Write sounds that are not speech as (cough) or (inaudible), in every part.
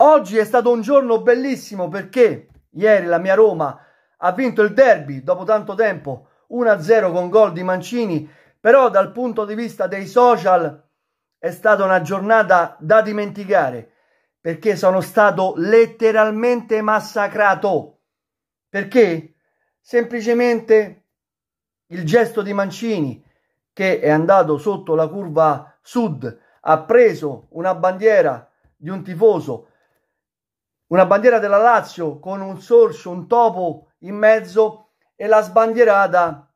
Oggi è stato un giorno bellissimo perché ieri la mia Roma ha vinto il derby dopo tanto tempo 1-0 con gol di Mancini, però dal punto di vista dei social è stata una giornata da dimenticare perché sono stato letteralmente massacrato. Perché? Semplicemente il gesto di Mancini che è andato sotto la curva sud, ha preso una bandiera di un tifoso una bandiera della Lazio con un sorcio, un topo in mezzo e la sbandierata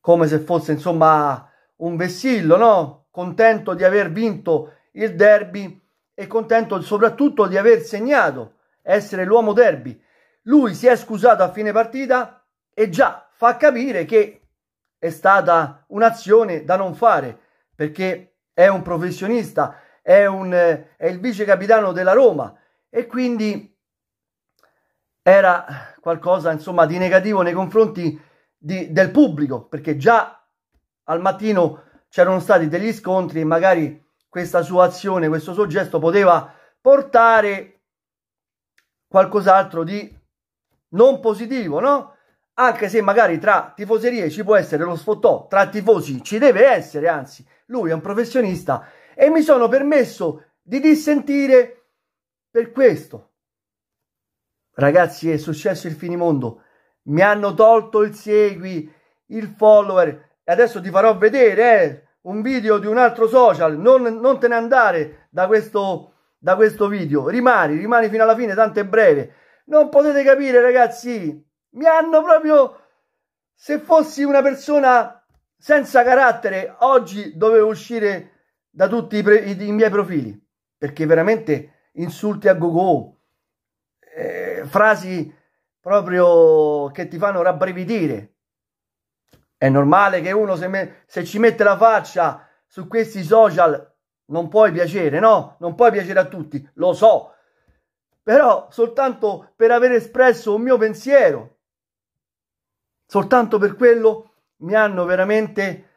come se fosse insomma un vessillo, no? Contento di aver vinto il derby e contento soprattutto di aver segnato, essere l'uomo derby. Lui si è scusato a fine partita e già fa capire che è stata un'azione da non fare perché è un professionista, è, un, eh, è il vice capitano della Roma e quindi era qualcosa insomma di negativo nei confronti di, del pubblico perché già al mattino c'erano stati degli scontri e magari questa sua azione, questo suo gesto poteva portare qualcos'altro di non positivo, no? Anche se magari tra tifoserie ci può essere lo sfottò, tra tifosi ci deve essere, anzi, lui è un professionista e mi sono permesso di dissentire per questo, ragazzi, è successo il finimondo. Mi hanno tolto il segui, il follower. E Adesso ti farò vedere eh, un video di un altro social. Non, non te ne andare da questo, da questo video. Rimani, rimani fino alla fine, tanto è breve. Non potete capire, ragazzi. Mi hanno proprio... Se fossi una persona senza carattere, oggi dovevo uscire da tutti i, i, i miei profili. Perché veramente insulti a gogo, eh, frasi proprio che ti fanno rabbrividire. È normale che uno se, me, se ci mette la faccia su questi social non puoi piacere, no? Non puoi piacere a tutti, lo so. Però soltanto per aver espresso un mio pensiero, soltanto per quello mi hanno veramente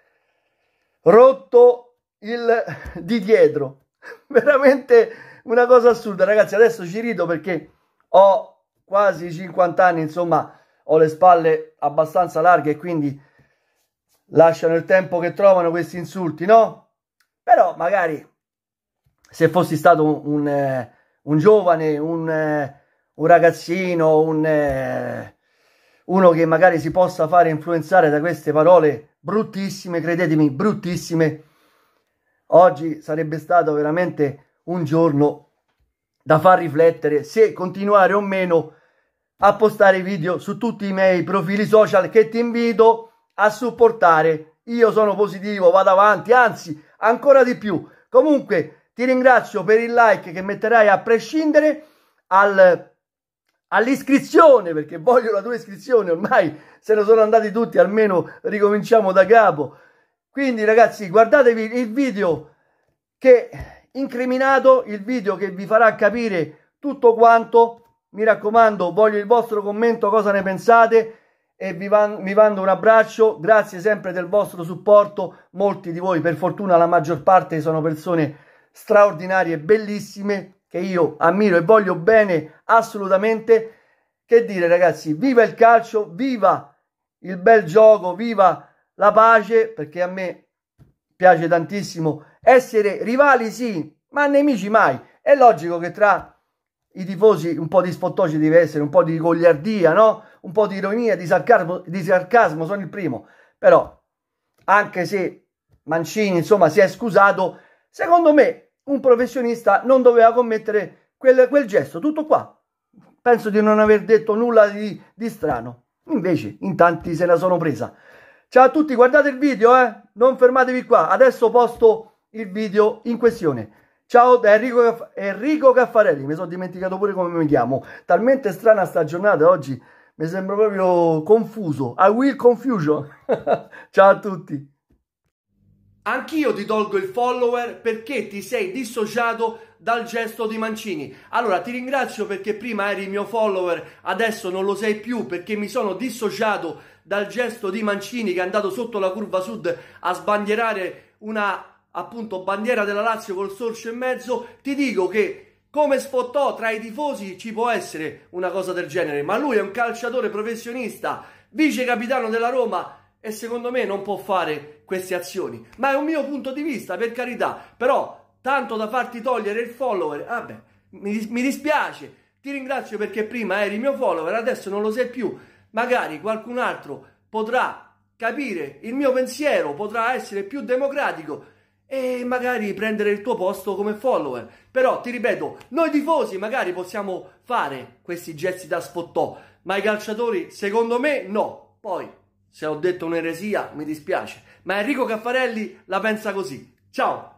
rotto il di dietro. (laughs) Veramente una cosa assurda, ragazzi. Adesso ci rido perché ho quasi 50 anni, insomma, ho le spalle abbastanza larghe e quindi lasciano il tempo che trovano questi insulti, no? Però magari se fossi stato un, un, eh, un giovane, un, eh, un ragazzino, un eh, uno che magari si possa fare influenzare da queste parole bruttissime, credetemi, bruttissime, oggi sarebbe stato veramente un giorno da far riflettere se continuare o meno a postare video su tutti i miei profili social che ti invito a supportare. Io sono positivo, vado avanti, anzi ancora di più. Comunque ti ringrazio per il like che metterai a prescindere al, all'iscrizione perché voglio la tua iscrizione ormai se ne sono andati tutti almeno ricominciamo da capo quindi ragazzi guardatevi il video che incriminato il video che vi farà capire tutto quanto. Mi raccomando, voglio il vostro commento, cosa ne pensate e vi, van, vi mando un abbraccio, grazie sempre del vostro supporto. Molti di voi, per fortuna la maggior parte, sono persone straordinarie, bellissime, che io ammiro e voglio bene assolutamente. Che dire ragazzi, viva il calcio, viva il bel gioco, viva la pace, perché a me piace tantissimo. Essere rivali sì, ma nemici mai. È logico che tra i tifosi un po' di ci deve essere, un po' di gogliardia, no? Un po' di ironia, di sarcasmo, di sarcasmo, sono il primo. Però, anche se Mancini, insomma, si è scusato, secondo me un professionista non doveva commettere quel, quel gesto. Tutto qua. Penso di non aver detto nulla di, di strano. Invece, in tanti se la sono presa. Ciao a tutti, guardate il video, eh? non fermatevi qua. Adesso posto il video in questione. Ciao da Enrico, Caff- Enrico Caffarelli, mi sono dimenticato pure come mi chiamo. Talmente strana sta giornata oggi, mi sembra proprio confuso. I will confusion. (laughs) Ciao a tutti. Anch'io ti tolgo il follower perché ti sei dissociato dal gesto di Mancini. Allora ti ringrazio perché prima eri il mio follower, adesso non lo sei più perché mi sono dissociato dal gesto di Mancini che è andato sotto la curva sud a sbandierare una appunto bandiera della Lazio col sorcio in mezzo. Ti dico che come sfottò tra i tifosi ci può essere una cosa del genere, ma lui è un calciatore professionista, vice capitano della Roma e secondo me non può fare queste azioni. Ma è un mio punto di vista, per carità. Però, tanto da farti togliere il follower, vabbè, mi, mi dispiace. Ti ringrazio perché prima eri mio follower, adesso non lo sei più. Magari qualcun altro potrà capire il mio pensiero, potrà essere più democratico e magari prendere il tuo posto come follower. Però ti ripeto, noi tifosi magari possiamo fare questi gesti da spottò, ma i calciatori secondo me no. Poi se ho detto un'eresia mi dispiace, ma Enrico Caffarelli la pensa così. Ciao!